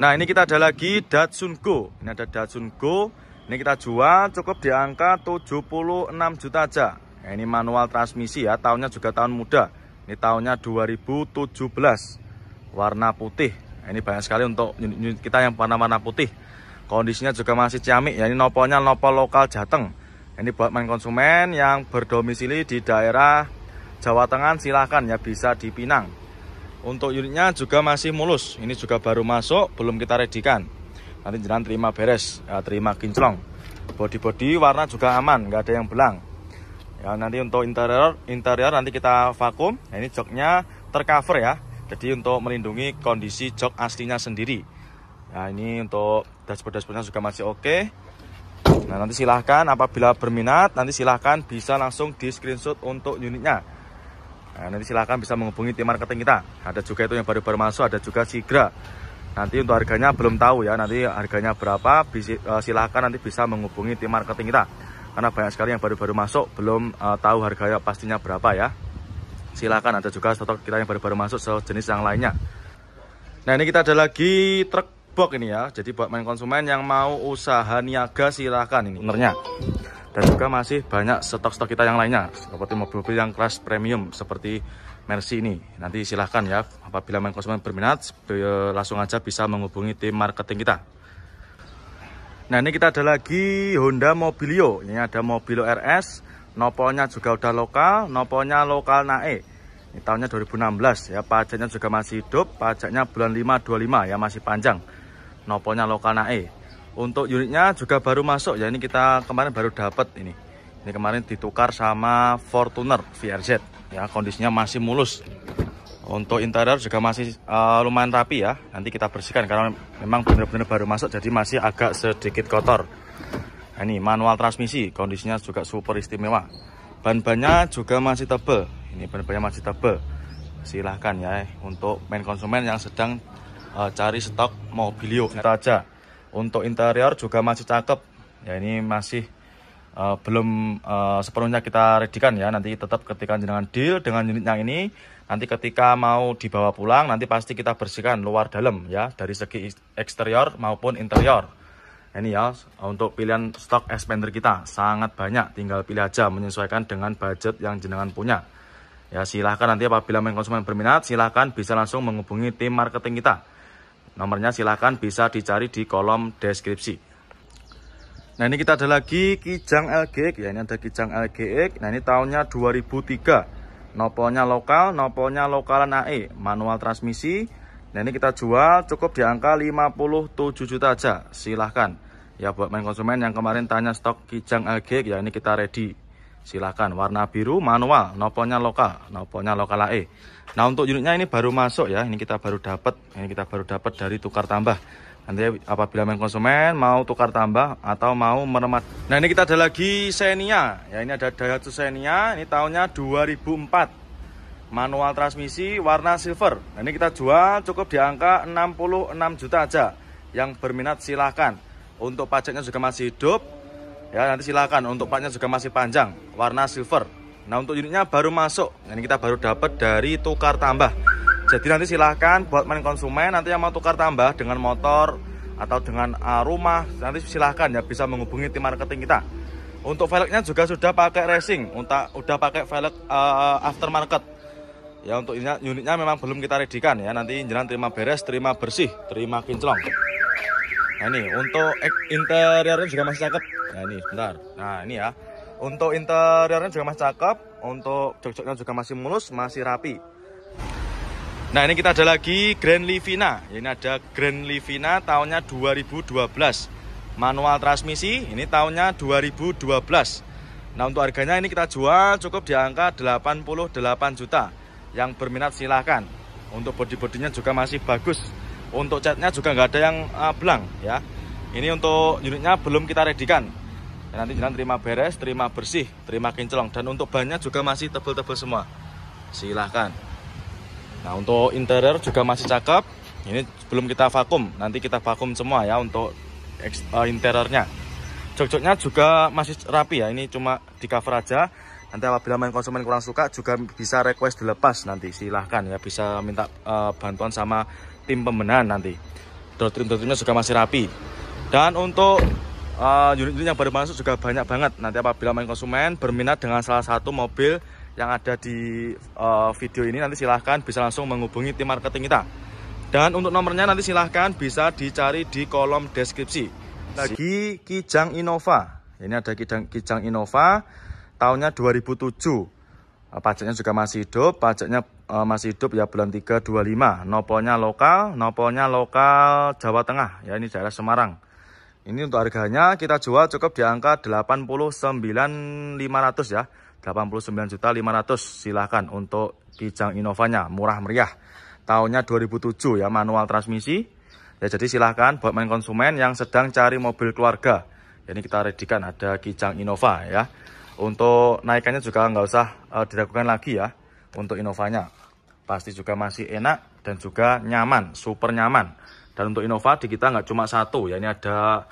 Nah ini kita ada lagi Datsun Go Ini ada Datsun Go Ini kita jual cukup di angka 76 juta aja nah, Ini manual transmisi ya Tahunnya juga tahun muda Ini tahunnya 2017 Warna putih nah, Ini banyak sekali untuk kita yang warna-warna putih Kondisinya juga masih ciamik ya Ini nopolnya nopol lokal Jateng nah, Ini buat main konsumen yang berdomisili di daerah Jawa Tengah silahkan ya bisa dipinang. Untuk unitnya juga masih mulus. Ini juga baru masuk, belum kita redikan. Nanti jalan terima beres, ya, terima kinclong. Body body warna juga aman, nggak ada yang belang. Ya, nanti untuk interior, interior nanti kita vakum. Nah, ini joknya tercover ya. Jadi untuk melindungi kondisi jok aslinya sendiri. Nah, ini untuk dashboard-dashboardnya juga masih oke. Okay. Nah, nanti silahkan apabila berminat, nanti silahkan bisa langsung di screenshot untuk unitnya. Nah, nanti silahkan bisa menghubungi tim marketing kita. Ada juga itu yang baru-baru masuk, ada juga Sigra. Nanti untuk harganya belum tahu ya, nanti harganya berapa, e, silahkan nanti bisa menghubungi tim marketing kita. Karena banyak sekali yang baru-baru masuk, belum uh, tahu harganya pastinya berapa ya. Silahkan, ada juga stok kita yang baru-baru masuk, sejenis yang lainnya. Nah ini kita ada lagi truk box ini ya, jadi buat main konsumen yang mau usaha niaga silahkan ini. Benernya dan juga masih banyak stok-stok kita yang lainnya seperti mobil-mobil yang kelas premium seperti Mercy ini nanti silahkan ya apabila main konsumen berminat langsung aja bisa menghubungi tim marketing kita nah ini kita ada lagi Honda Mobilio ini ada Mobilio RS nopolnya juga udah lokal nopolnya lokal NAE. ini tahunnya 2016 ya pajaknya juga masih hidup pajaknya bulan 525 ya masih panjang nopolnya lokal NAE. Untuk unitnya juga baru masuk ya. Ini kita kemarin baru dapat ini. Ini kemarin ditukar sama Fortuner VRZ. Ya, kondisinya masih mulus. Untuk interior juga masih uh, lumayan rapi ya. Nanti kita bersihkan karena memang benar-benar baru masuk jadi masih agak sedikit kotor. Nah, ini manual transmisi, kondisinya juga super istimewa. Ban-bannya juga masih tebal Ini ban-bannya masih tebal Silahkan ya eh, untuk main konsumen yang sedang uh, cari stok mobilio kita aja. Untuk interior juga masih cakep. Ya ini masih uh, belum uh, sepenuhnya kita redikan ya. Nanti tetap ketika jenengan deal dengan unit yang ini, nanti ketika mau dibawa pulang nanti pasti kita bersihkan luar dalam ya dari segi eksterior maupun interior. Ini ya untuk pilihan stok expander kita sangat banyak. Tinggal pilih aja menyesuaikan dengan budget yang jenengan punya. Ya silahkan nanti apabila konsumen berminat silahkan bisa langsung menghubungi tim marketing kita Nomornya silahkan bisa dicari di kolom deskripsi. Nah ini kita ada lagi Kijang LGX ya ini ada Kijang LGX. Nah ini tahunnya 2003. Nopolnya lokal, nopolnya lokalan AE, manual transmisi. Nah ini kita jual cukup di angka 57 juta aja. Silahkan. Ya buat main konsumen yang kemarin tanya stok Kijang LGX ya ini kita ready. Silahkan warna biru manual, nopolnya lokal, nopolnya lokal AE. Nah untuk unitnya ini baru masuk ya, ini kita baru dapat, ini kita baru dapat dari tukar tambah. Nanti apabila main konsumen mau tukar tambah atau mau meremat. Nah ini kita ada lagi Xenia, ya ini ada Daihatsu Xenia, ini tahunnya 2004. Manual transmisi warna silver. Nah ini kita jual cukup di angka 66 juta aja. Yang berminat silahkan. Untuk pajaknya juga masih hidup. Ya nanti silahkan untuk pajaknya juga masih panjang, warna silver. Nah untuk unitnya baru masuk ini kita baru dapat dari tukar tambah. Jadi nanti silahkan buat main konsumen nanti yang mau tukar tambah dengan motor atau dengan uh, rumah nanti silahkan ya bisa menghubungi tim marketing kita. Untuk velgnya juga sudah pakai racing, untuk udah pakai velg uh, aftermarket. Ya untuk unitnya, unitnya memang belum kita redikan ya nanti jalan terima beres, terima bersih, terima kinclong. Nah ini untuk interiornya juga masih cakep. Nah ini sebentar. Nah ini ya. Untuk interiornya juga masih cakep, untuk jok-joknya juga masih mulus, masih rapi. Nah ini kita ada lagi Grand Livina, ini ada Grand Livina tahunnya 2012. Manual transmisi, ini tahunnya 2012. Nah untuk harganya ini kita jual cukup di angka 88 juta. Yang berminat silahkan. Untuk bodi bodinya juga masih bagus. Untuk catnya juga nggak ada yang uh, belang ya. Ini untuk unitnya belum kita redikan nanti jalan terima beres, terima bersih, terima kinclong. Dan untuk bannya juga masih tebel-tebel semua. Silahkan. Nah untuk interior juga masih cakep. Ini belum kita vakum, nanti kita vakum semua ya untuk eh, interiornya. Cocoknya juga masih rapi ya, ini cuma di cover aja. Nanti apabila main konsumen kurang suka juga bisa request dilepas nanti silahkan ya bisa minta uh, bantuan sama tim pembenahan nanti. Door trim-door trimnya juga masih rapi. Dan untuk unit eh, unit-unit yang baru masuk juga banyak banget. Nanti apabila main konsumen berminat dengan salah satu mobil yang ada di uh, video ini nanti silahkan bisa langsung menghubungi tim marketing kita. Dan untuk nomornya nanti silahkan bisa dicari di kolom deskripsi. Lagi Kijang Innova. Ini ada Kijang, Kijang Innova tahunnya 2007. Eh, pajaknya juga masih hidup, pajaknya uh, masih hidup ya bulan 325. Nopolnya lokal, nopolnya lokal Jawa Tengah. Ya ini daerah Semarang. Ini untuk harganya kita jual cukup di angka 89.500 ya. 89.500 silahkan untuk Kijang Innovanya murah meriah. Tahunnya 2007 ya manual transmisi. Ya jadi silahkan buat main konsumen yang sedang cari mobil keluarga. Ya, ini kita redikan ada Kijang Innova ya. Untuk naikannya juga nggak usah uh, eh, dilakukan lagi ya untuk Innovanya. Pasti juga masih enak dan juga nyaman, super nyaman. Dan untuk Innova di kita nggak cuma satu ya ini ada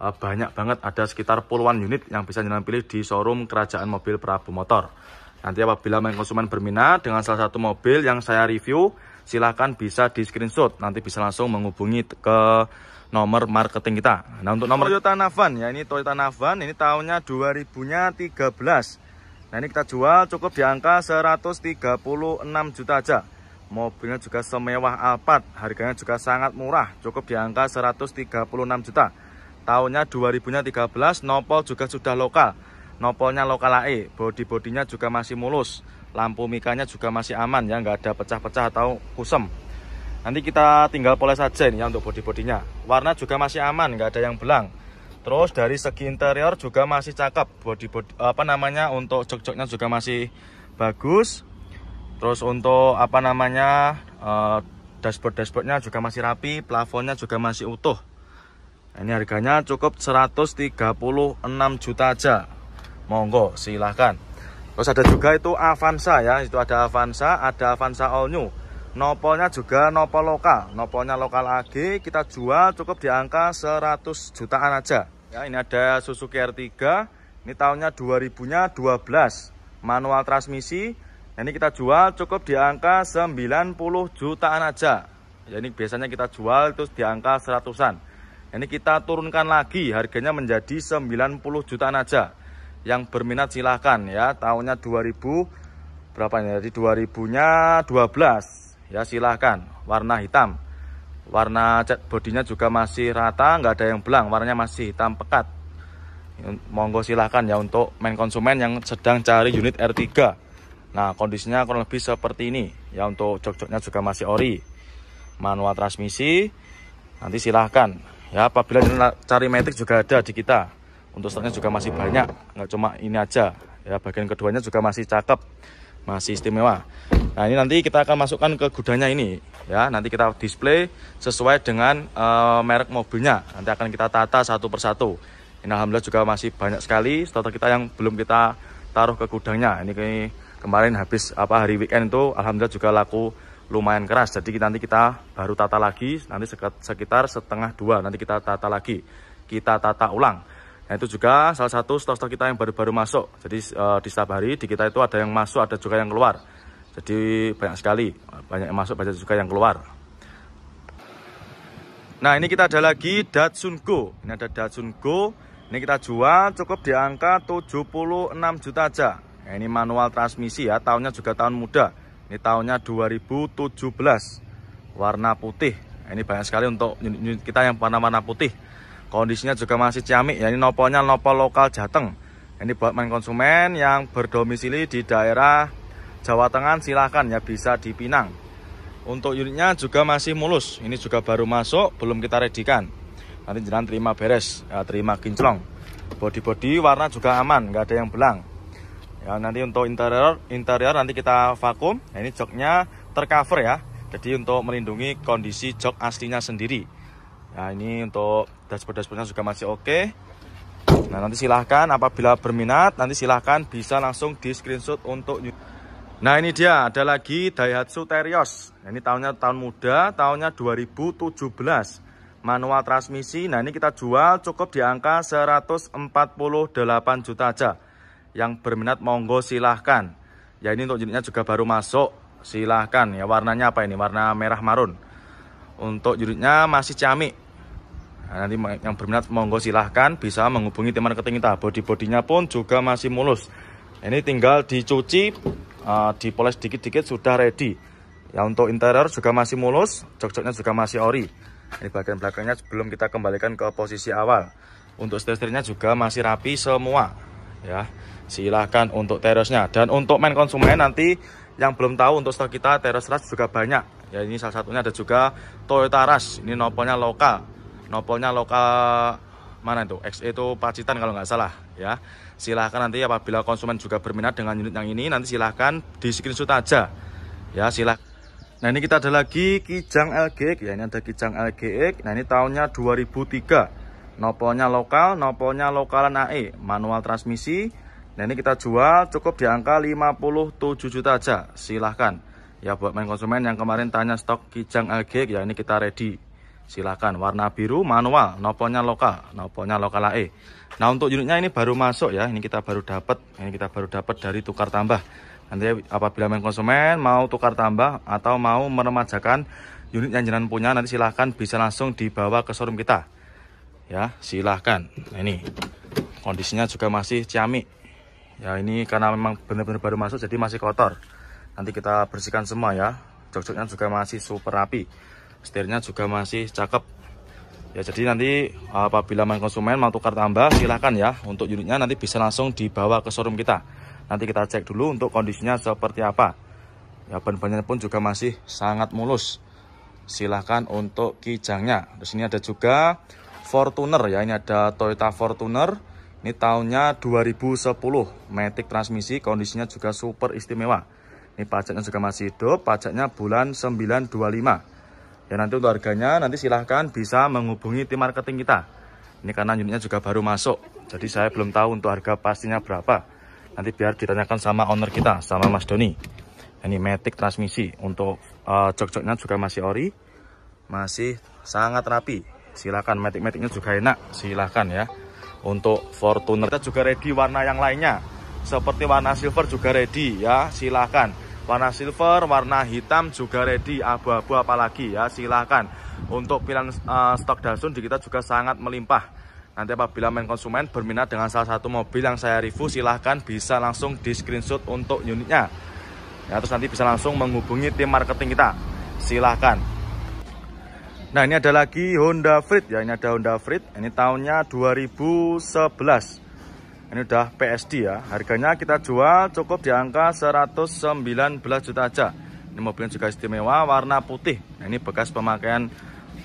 Eh, banyak banget ada sekitar puluhan unit yang bisa jalan pilih di showroom Kerajaan Mobil Prabu Motor. Nanti apabila main konsumen berminat dengan salah satu mobil yang saya review, silahkan bisa di screenshot. Nanti bisa langsung menghubungi ke nomor marketing kita. Nah untuk nomor Toyota Navan ya ini Toyota Navan ini tahunnya 2013. Nah ini kita jual cukup di angka 136 juta aja. Mobilnya juga semewah Alphard, harganya juga sangat murah, cukup di angka 136 juta tahunnya 2013 nopol juga sudah lokal nopolnya lokal AE body-bodinya juga masih mulus lampu mikanya juga masih aman ya nggak ada pecah-pecah atau kusem nanti kita tinggal poles aja ini ya untuk body-bodinya warna juga masih aman nggak ada yang belang terus dari segi interior juga masih cakep body, body apa namanya untuk jok-joknya juga masih bagus terus untuk apa namanya uh, eh, dashboard dashboardnya juga masih rapi plafonnya juga masih utuh Nah, ini harganya cukup 136 juta aja. Monggo silahkan. Terus ada juga itu Avanza ya, itu ada Avanza, ada Avanza All New. Nopolnya juga nopol lokal, nopolnya lokal AG kita jual cukup di angka 100 jutaan aja. Ya, ini ada Suzuki R3, ini tahunnya 2000-nya 12, manual transmisi. Nah, ini kita jual cukup di angka 90 jutaan aja. Ya, ini biasanya kita jual terus di angka 100-an. Ini kita turunkan lagi harganya menjadi 90 jutaan aja. Yang berminat silahkan ya. Tahunnya 2000 berapa ini? Jadi 2000-nya 12. Ya silahkan. Warna hitam. Warna cat bodinya juga masih rata, nggak ada yang belang. Warnanya masih hitam pekat. Ya, monggo silahkan ya untuk main konsumen yang sedang cari unit R3. Nah kondisinya kurang lebih seperti ini. Ya untuk jok-joknya juga masih ori. Manual transmisi. Nanti silahkan ya apabila cari metik juga ada di kita untuk stoknya juga masih banyak nggak cuma ini aja ya bagian keduanya juga masih cakep masih istimewa nah ini nanti kita akan masukkan ke gudangnya ini ya nanti kita display sesuai dengan uh, merek mobilnya nanti akan kita tata satu persatu ini alhamdulillah juga masih banyak sekali stok kita yang belum kita taruh ke gudangnya ini kemarin habis apa hari weekend itu alhamdulillah juga laku lumayan keras. Jadi nanti kita baru tata lagi, nanti sekitar setengah dua nanti kita tata lagi. Kita tata ulang. Nah itu juga salah satu stok-stok kita yang baru-baru masuk. Jadi e, di setiap hari di kita itu ada yang masuk, ada juga yang keluar. Jadi banyak sekali, banyak yang masuk, banyak juga yang keluar. Nah ini kita ada lagi Datsun Go. Ini ada Datsun Go. Ini kita jual cukup di angka 76 juta aja. Nah, ini manual transmisi ya, tahunnya juga tahun muda. Ini tahunnya 2017 Warna putih Ini banyak sekali untuk unit kita yang warna-warna putih Kondisinya juga masih ciamik ya Ini nopolnya nopol lokal Jateng Ini buat main konsumen yang berdomisili di daerah Jawa Tengah silahkan ya bisa dipinang Untuk unitnya juga masih mulus Ini juga baru masuk belum kita redikan Nanti jalan terima beres ya, Terima kinclong Body-body warna juga aman nggak ada yang belang Ya, nanti untuk interior interior nanti kita vakum. Nah, ini joknya tercover ya. Jadi untuk melindungi kondisi jok aslinya sendiri. Nah, ini untuk dashboard-dashboardnya juga masih oke. Okay. Nah, nanti silahkan apabila berminat, nanti silahkan bisa langsung di screenshot untuk Nah, ini dia ada lagi Daihatsu Terios. Nah, ini tahunnya tahun muda, tahunnya 2017 manual transmisi. Nah, ini kita jual cukup di angka 148 juta aja. Yang berminat monggo silahkan. Ya ini untuk unitnya juga baru masuk. Silahkan ya warnanya apa ini? Warna merah marun. Untuk unitnya masih ciamik. Nah, nanti yang berminat monggo silahkan bisa menghubungi teman keting kita. Body-bodinya pun juga masih mulus. Ini tinggal dicuci, uh, dipoles dikit-dikit sudah ready. Ya untuk interior juga masih mulus, Cocoknya juga masih ori. Ini bagian belakangnya sebelum kita kembalikan ke posisi awal. Untuk setir juga masih rapi semua ya silahkan untuk terusnya dan untuk main konsumen nanti yang belum tahu untuk stok kita teros ras juga banyak ya ini salah satunya ada juga Toyota Rush ini nopolnya lokal nopolnya lokal mana itu XE itu Pacitan kalau nggak salah ya silahkan nanti apabila konsumen juga berminat dengan unit yang ini nanti silahkan di screenshot aja ya silahkan nah ini kita ada lagi Kijang LGX ya ini ada Kijang LGX nah ini tahunnya 2003 Nopolnya lokal, nopolnya lokalan AE, manual transmisi. Nah ini kita jual cukup di angka 57 juta aja, silahkan. Ya buat main konsumen yang kemarin tanya stok Kijang AG, ya ini kita ready. Silahkan, warna biru manual, nopolnya lokal, nopolnya lokal AE. Nah untuk unitnya ini baru masuk ya, ini kita baru dapat, ini kita baru dapat dari tukar tambah. Nanti apabila main konsumen mau tukar tambah atau mau meremajakan unit yang jenan punya, nanti silahkan bisa langsung dibawa ke showroom kita ya silahkan nah, ini kondisinya juga masih ciamik ya ini karena memang benar-benar baru masuk jadi masih kotor nanti kita bersihkan semua ya jok-joknya juga masih super rapi setirnya juga masih cakep ya jadi nanti apabila main konsumen mau tukar tambah silahkan ya untuk unitnya nanti bisa langsung dibawa ke showroom kita nanti kita cek dulu untuk kondisinya seperti apa ya ban-bannya pun juga masih sangat mulus silahkan untuk kijangnya di sini ada juga Fortuner ya. Ini ada Toyota Fortuner. Ini tahunnya 2010. Matic transmisi, kondisinya juga super istimewa. Ini pajaknya juga masih hidup, pajaknya bulan 925. Ya nanti untuk harganya nanti silahkan bisa menghubungi tim marketing kita. Ini karena unitnya juga baru masuk. Jadi saya belum tahu untuk harga pastinya berapa. Nanti biar ditanyakan sama owner kita, sama Mas Doni. Ya, ini Matic transmisi. Untuk uh, jok-joknya juga masih ori. Masih sangat rapi silahkan matic-maticnya juga enak silahkan ya untuk Fortuner kita juga ready warna yang lainnya seperti warna silver juga ready ya silahkan warna silver warna hitam juga ready abu-abu apalagi ya silahkan untuk pilihan uh, eh, stok Datsun di kita juga sangat melimpah Nanti apabila main konsumen berminat dengan salah satu mobil yang saya review silahkan bisa langsung di screenshot untuk unitnya. Ya, terus nanti bisa langsung menghubungi tim marketing kita. Silahkan. Nah ini ada lagi Honda Freed ya ini ada Honda Freed ini tahunnya 2011 ini udah PSD ya harganya kita jual cukup di angka 119 juta aja ini mobilnya juga istimewa warna putih nah, ini bekas pemakaian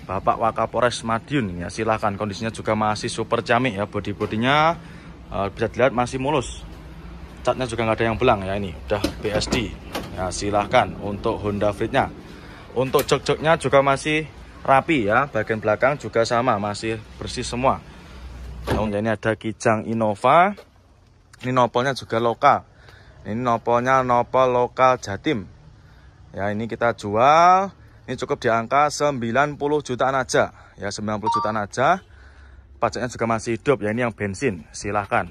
Bapak Wakapores Madiun ya silahkan kondisinya juga masih super camik ya body-bodinya uh, bisa dilihat masih mulus catnya juga nggak ada yang belang ya ini udah PSD ya silahkan untuk Honda Freednya untuk jok-joknya juga masih rapi ya bagian belakang juga sama masih bersih semua tahunnya ini ada Kijang Innova ini nopolnya juga lokal ini nopolnya nopol lokal Jatim ya ini kita jual ini cukup di angka 90 jutaan aja ya 90 jutaan aja pajaknya juga masih hidup ya ini yang bensin silahkan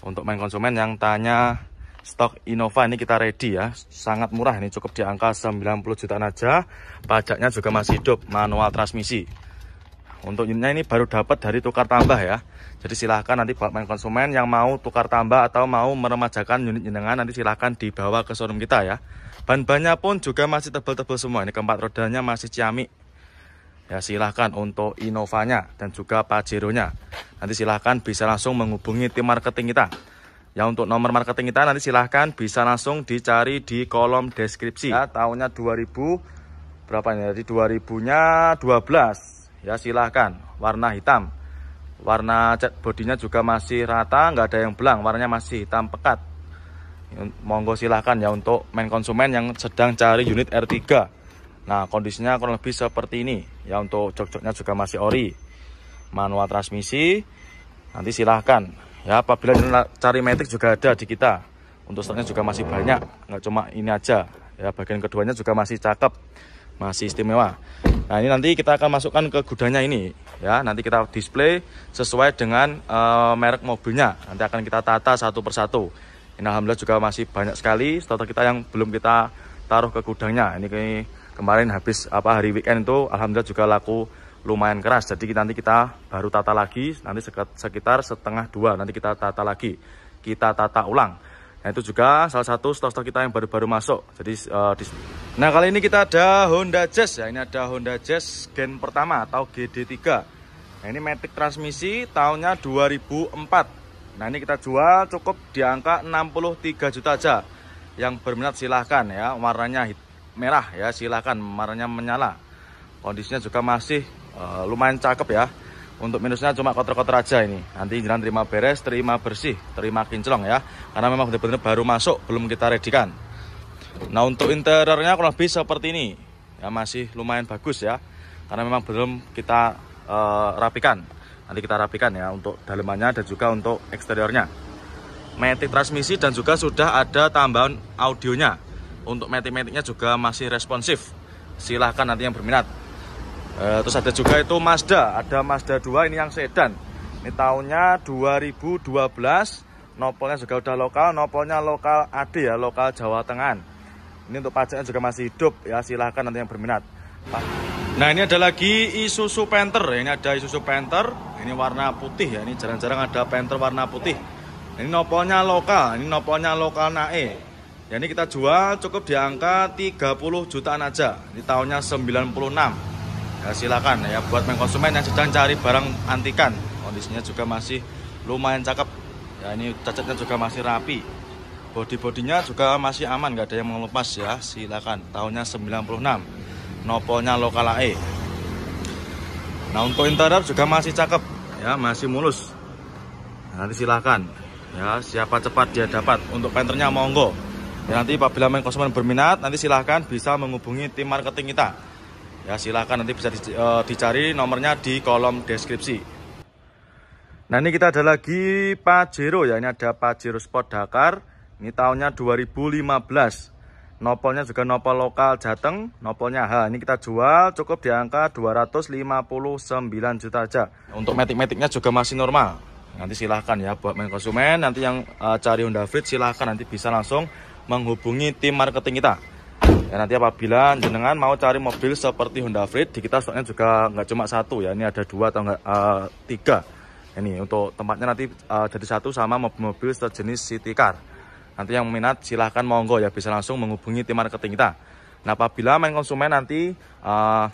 untuk main konsumen yang tanya stok Innova ini kita ready ya sangat murah ini cukup di angka 90 jutaan aja pajaknya juga masih hidup manual transmisi untuk unitnya ini baru dapat dari tukar tambah ya jadi silahkan nanti buat main konsumen yang mau tukar tambah atau mau meremajakan unit jenengan nanti silahkan dibawa ke showroom kita ya ban-bannya pun juga masih tebel-tebel semua ini keempat rodanya masih ciamik ya silahkan untuk Innovanya dan juga Pajero nya nanti silahkan bisa langsung menghubungi tim marketing kita Ya untuk nomor marketing kita nanti silahkan bisa langsung dicari di kolom deskripsi. Ya, tahunnya 2000 berapa ini? Jadi 2000-nya 12. Ya silahkan warna hitam. Warna cat bodinya juga masih rata, nggak ada yang belang, warnanya masih hitam pekat. Ya, monggo silahkan ya untuk main konsumen yang sedang cari unit R3. Nah kondisinya kurang lebih seperti ini. Ya untuk jok-joknya juga masih ori. Manual transmisi. Nanti silahkan ya apabila cari metik juga ada di kita untuk stoknya juga masih banyak nggak cuma ini aja ya bagian keduanya juga masih cakep masih istimewa nah ini nanti kita akan masukkan ke gudangnya ini ya nanti kita display sesuai dengan uh, merek mobilnya nanti akan kita tata satu persatu ini alhamdulillah juga masih banyak sekali stok kita yang belum kita taruh ke gudangnya ini kemarin habis apa hari weekend itu alhamdulillah juga laku lumayan keras. Jadi kita nanti kita baru tata lagi, nanti sekitar setengah dua nanti kita tata lagi, kita tata ulang. Nah itu juga salah satu stok-stok kita yang baru-baru masuk. Jadi uh, di... nah kali ini kita ada Honda Jazz ya, ini ada Honda Jazz gen pertama atau GD3. Nah ini metik transmisi tahunnya 2004. Nah ini kita jual cukup di angka 63 juta aja. Yang berminat silahkan ya, warnanya merah ya silahkan, warnanya menyala. Kondisinya juga masih uh, lumayan cakep ya untuk minusnya cuma kotor-kotor aja ini nanti jalan terima beres terima bersih terima kinclong ya karena memang benar-benar baru masuk belum kita redikan nah untuk interiornya kurang lebih seperti ini ya masih lumayan bagus ya karena memang belum kita uh, rapikan nanti kita rapikan ya untuk dalemannya dan juga untuk eksteriornya metik transmisi dan juga sudah ada tambahan audionya untuk metik-metiknya juga masih responsif silahkan nanti yang berminat Eh, terus ada juga itu Mazda, ada Mazda 2 ini yang sedan. Ini tahunnya 2012, nopolnya juga udah lokal, nopolnya lokal AD ya, lokal Jawa Tengah. Ini untuk pajaknya juga masih hidup ya, silahkan nanti yang berminat. Nah ini ada lagi Isuzu Panther, ini ada Isuzu Panther, ini warna putih ya, ini jarang-jarang ada Panther warna putih. Ini nopolnya lokal, ini nopolnya lokal nae. Ya ini kita jual cukup di angka 30 jutaan aja. ini tahunnya 96 ya silakan ya buat main konsumen yang sedang cari barang antikan kondisinya juga masih lumayan cakep ya ini cacatnya juga masih rapi body-bodinya juga masih aman nggak ada yang mengelupas ya silakan tahunnya 96 nopolnya lokal AE nah untuk interior juga masih cakep ya masih mulus nanti silakan ya siapa cepat dia dapat untuk penternya monggo ya, nanti apabila main konsumen berminat nanti silahkan bisa menghubungi tim marketing kita Ya silahkan nanti bisa eh, dicari nomornya di kolom deskripsi. Nah ini kita ada lagi Pajero ya, ini ada Pajero Sport Dakar. Ini tahunnya 2015. Nopolnya juga nopol lokal Jateng, nopolnya H. Ini kita jual cukup di angka 259 juta aja. Untuk metik-metiknya juga masih normal. Nanti silahkan ya buat main konsumen, nanti yang uh, cari Honda Fit silahkan nanti bisa langsung menghubungi tim marketing kita. Ya, nanti apabila jenengan mau cari mobil seperti Honda Freed, di kita stoknya juga nggak cuma satu ya, ini ada dua atau nggak uh, tiga. Ini untuk tempatnya nanti uh, jadi satu sama mobil-mobil sejenis city car. Nanti yang minat silahkan monggo ya bisa langsung menghubungi tim marketing kita. Nah apabila main konsumen nanti uh,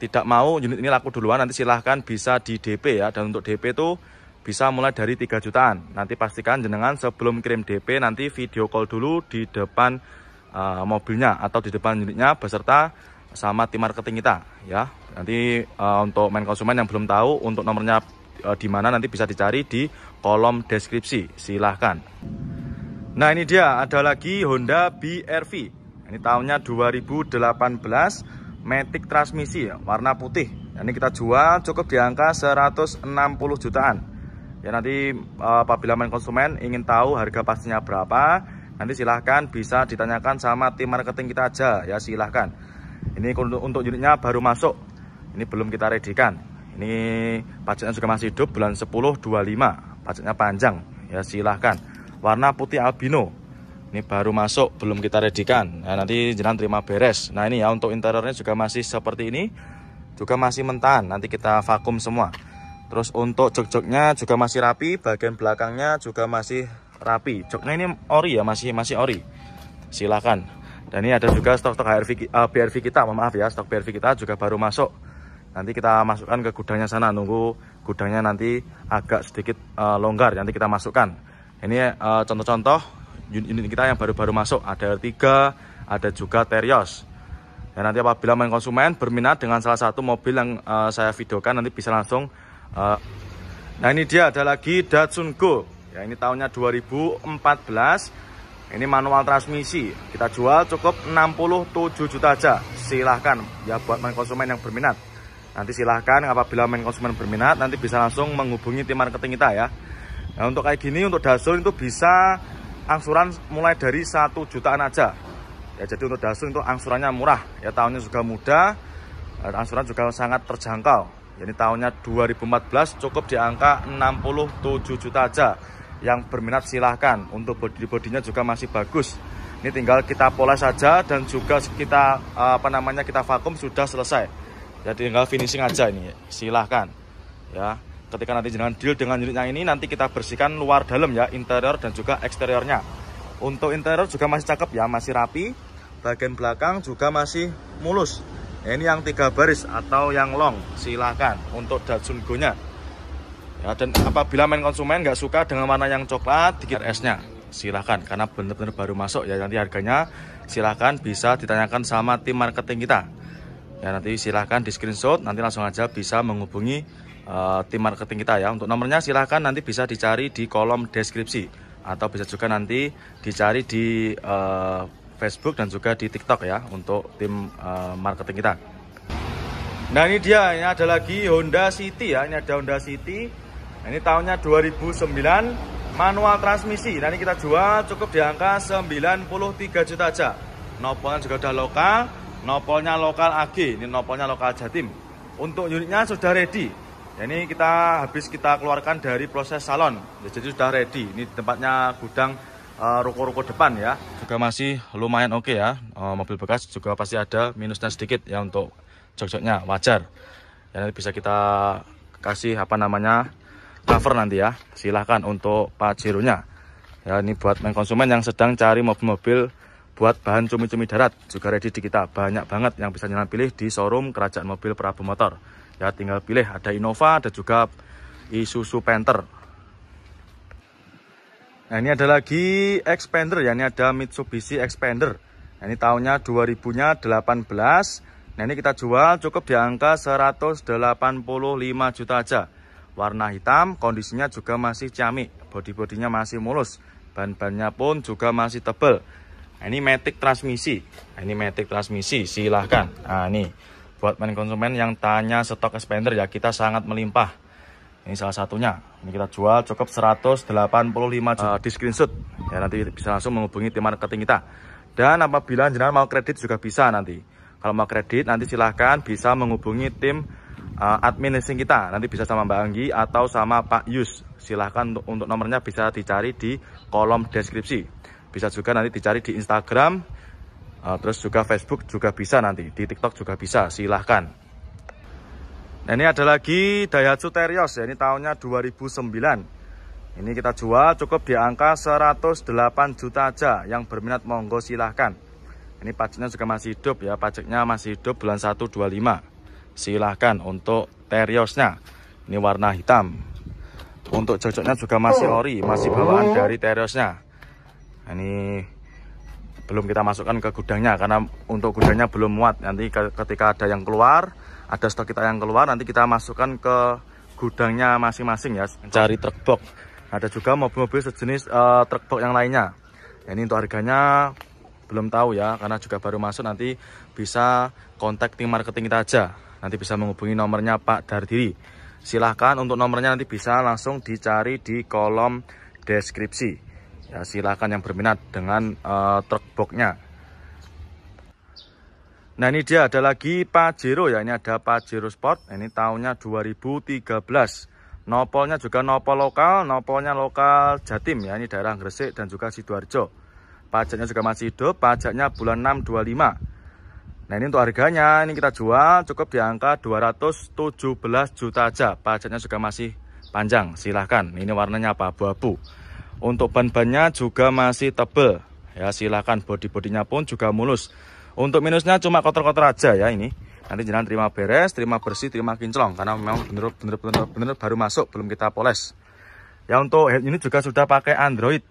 tidak mau unit ini laku duluan, nanti silahkan bisa di DP ya. Dan untuk DP itu bisa mulai dari 3 jutaan. Nanti pastikan jenengan sebelum kirim DP nanti video call dulu di depan Eh, mobilnya atau di depan unitnya beserta sama tim marketing kita ya. Nanti uh, untuk main konsumen yang belum tahu untuk nomornya uh, di mana nanti bisa dicari di kolom deskripsi. Silahkan. Nah ini dia ada lagi Honda BRV Ini tahunnya 2018 Matic transmisi warna putih Ini kita jual cukup di angka 160 jutaan Ya nanti apabila main konsumen ingin tahu harga pastinya berapa Nanti silahkan bisa ditanyakan sama tim marketing kita aja ya silahkan. Ini untuk, untuk unitnya baru masuk. Ini belum kita redikan. Ini pajaknya juga masih hidup bulan 10 25. Pajaknya panjang ya silahkan. Warna putih albino. Ini baru masuk belum kita redikan. Nah, ya, nanti jangan terima beres. Nah ini ya untuk interiornya juga masih seperti ini. Juga masih mentahan. Nanti kita vakum semua. Terus untuk jok-joknya juga masih rapi, bagian belakangnya juga masih rapi joknya ini ori ya masih masih ori silakan dan ini ada juga stok-stok HRV uh, eh, BRV kita maaf ya stok BRV kita juga baru masuk nanti kita masukkan ke gudangnya sana nunggu gudangnya nanti agak sedikit uh, longgar nanti kita masukkan ini eh, contoh-contoh uh, unit kita yang baru-baru masuk ada R3 ada juga Terios dan nanti apabila main konsumen berminat dengan salah satu mobil yang uh, saya videokan nanti bisa langsung uh, nah ini dia ada lagi Datsun Go ya ini tahunnya 2014 ini manual transmisi kita jual cukup 67 juta aja silahkan ya buat main konsumen yang berminat nanti silahkan apabila main konsumen berminat nanti bisa langsung menghubungi tim marketing kita ya nah untuk kayak gini untuk dasun itu bisa angsuran mulai dari satu jutaan aja ya jadi untuk dasun itu angsurannya murah ya tahunnya juga mudah. Eh, angsuran juga sangat terjangkau jadi tahunnya 2014 cukup di angka 67 juta aja yang berminat silahkan untuk body bodinya juga masih bagus ini tinggal kita poles saja dan juga kita apa namanya kita vakum sudah selesai jadi ya, tinggal finishing aja ini silahkan ya ketika nanti jangan deal dengan unit yang ini nanti kita bersihkan luar dalam ya interior dan juga eksteriornya untuk interior juga masih cakep ya masih rapi bagian belakang juga masih mulus ini yang tiga baris atau yang long silahkan untuk Datsun Go nya Ya, dan apabila main konsumen nggak suka dengan warna yang coklat, dikit esnya silahkan karena benar-benar baru masuk ya nanti harganya silahkan bisa ditanyakan sama tim marketing kita ya nanti silahkan di screenshot nanti langsung aja bisa menghubungi uh, tim marketing kita ya untuk nomornya silahkan nanti bisa dicari di kolom deskripsi atau bisa juga nanti dicari di uh, Facebook dan juga di TikTok ya untuk tim uh, marketing kita nah ini dia ini ada lagi Honda City ya ini ada Honda City Nah, ini tahunnya 2009 manual transmisi. Nah, ini kita jual cukup di angka 93 juta aja. Nopolnya juga udah lokal, nopolnya lokal AG, ini nopolnya lokal Jatim. Untuk unitnya sudah ready. Ya, ini kita habis kita keluarkan dari proses salon. Ya, jadi sudah ready. Ini tempatnya gudang eh, ruko-ruko uh, depan ya. Juga masih lumayan oke okay ya. Uh, mobil bekas juga pasti ada minusnya sedikit ya untuk jok-joknya wajar. Ya, nanti bisa kita kasih apa namanya cover nanti ya silahkan untuk pajironya ya ini buat main konsumen yang sedang cari mobil-mobil buat bahan cumi-cumi darat juga ready di kita banyak banget yang bisa nyelam pilih di showroom kerajaan mobil Prabu Motor ya tinggal pilih ada Innova ada juga Isuzu Panther nah ini ada lagi Expander ya ini ada Mitsubishi Expander nah, ini tahunnya 2018 nah ini kita jual cukup di angka 185 juta aja warna hitam, kondisinya juga masih ciamik, bodi-bodinya masih mulus, ban-bannya pun juga masih tebal. Nah, ini matic transmisi, nah, ini matic transmisi, silahkan. Nah, ini buat main konsumen yang tanya stok expander ya kita sangat melimpah. Ini salah satunya. Ini kita jual cukup 185 juta. Uh, di screenshot ya nanti bisa langsung menghubungi tim marketing kita. Dan apabila jenar mau kredit juga bisa nanti. Kalau mau kredit nanti silahkan bisa menghubungi tim uh, admin listing kita nanti bisa sama Mbak Anggi atau sama Pak Yus silahkan untuk, untuk nomornya bisa dicari di kolom deskripsi bisa juga nanti dicari di Instagram uh, terus juga Facebook juga bisa nanti di TikTok juga bisa silahkan nah ini ada lagi Daihatsu Terios ya ini tahunnya 2009 ini kita jual cukup di angka 108 juta aja yang berminat monggo silahkan ini pajaknya juga masih hidup ya pajaknya masih hidup bulan 125 silahkan untuk teriosnya ini warna hitam untuk cocoknya juga masih oh. ori masih bawaan oh. dari teriosnya ini belum kita masukkan ke gudangnya karena untuk gudangnya belum muat nanti ketika ada yang keluar ada stok kita yang keluar nanti kita masukkan ke gudangnya masing-masing ya cari truk box ada juga mobil-mobil sejenis uh, truk box yang lainnya ini untuk harganya belum tahu ya karena juga baru masuk nanti bisa kontak tim marketing kita aja nanti bisa menghubungi nomornya Pak Dardiri silahkan untuk nomornya nanti bisa langsung dicari di kolom deskripsi ya silahkan yang berminat dengan uh, truk boxnya nah ini dia ada lagi Pajero ya ini ada Pajero Sport ini tahunnya 2013 nopolnya juga nopol lokal nopolnya lokal Jatim ya ini daerah Gresik dan juga Sidoarjo pajaknya juga masih hidup pajaknya bulan 625 Nah ini untuk harganya ini kita jual cukup di angka 217 juta aja. Pajaknya juga masih panjang. Silahkan. Ini warnanya apa? Abu-abu. Untuk ban-bannya juga masih tebel. Ya silahkan. Bodi-bodinya pun juga mulus. Untuk minusnya cuma kotor-kotor aja ya ini. Nanti jangan terima beres, terima bersih, terima kinclong. Karena memang bener-bener baru masuk, belum kita poles. Ya untuk eh, ini juga sudah pakai Android.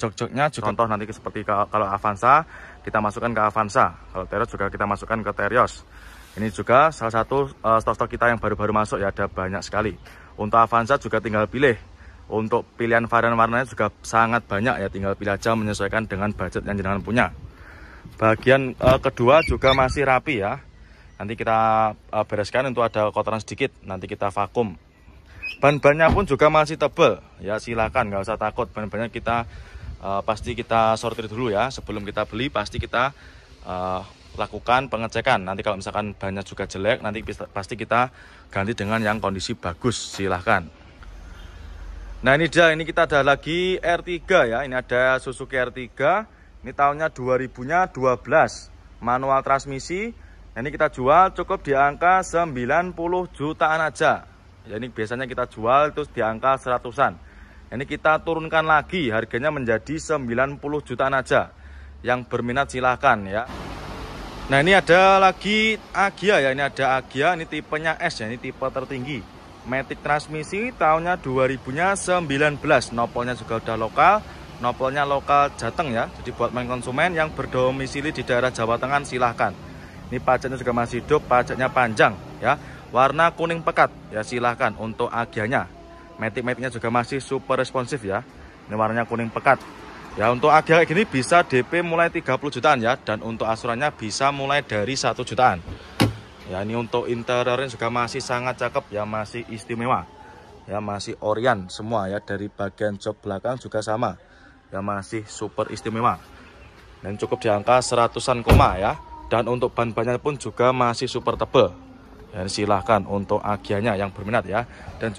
Jok-joknya juga contoh nanti seperti kalau Avanza kita masukkan ke Avanza. Kalau Terios juga kita masukkan ke Terios. Ini juga salah satu eh, stok-stok uh, kita yang baru-baru masuk ya, ada banyak sekali. Untuk Avanza juga tinggal pilih. Untuk pilihan varian warnanya juga sangat banyak ya, tinggal pilih aja menyesuaikan dengan budget yang jenengan punya. Bagian uh, kedua juga masih rapi ya. Nanti kita uh, bereskan untuk ada kotoran sedikit, nanti kita vakum. Ban-bannya pun juga masih tebal ya, silakan nggak usah takut ban-bannya kita Eh, pasti kita sortir dulu ya sebelum kita beli pasti kita uh, lakukan pengecekan nanti kalau misalkan banyak juga jelek nanti pasti kita ganti dengan yang kondisi bagus silahkan nah ini dia ini kita ada lagi R3 ya ini ada Suzuki R3 ini tahunnya 2000 nya 12 manual transmisi nah, ini kita jual cukup di angka 90 jutaan aja ya ini biasanya kita jual terus di angka seratusan ini kita turunkan lagi harganya menjadi 90 jutaan aja. Yang berminat silahkan ya. Nah ini ada lagi Agia ya, ini ada Agia, ini tipenya S ya, ini tipe tertinggi Matic transmisi tahunnya 2000 nya 19, nopolnya juga udah lokal Nopolnya lokal Jateng ya, jadi buat main konsumen yang berdomisili di daerah Jawa Tengah silahkan Ini pajaknya juga masih hidup, pajaknya panjang ya Warna kuning pekat ya silahkan untuk Agianya Matic-maticnya juga masih super responsif ya. Ini warnanya kuning pekat. Ya untuk agak kayak gini bisa DP mulai 30 jutaan ya dan untuk asurannya bisa mulai dari 1 jutaan. Ya ini untuk interiornya juga masih sangat cakep ya masih istimewa. Ya masih orient semua ya dari bagian jok belakang juga sama. Ya masih super istimewa. Dan cukup di angka seratusan koma ya. Dan untuk ban-bannya pun juga masih super tebal. Dan silahkan untuk agianya yang berminat ya. Dan juga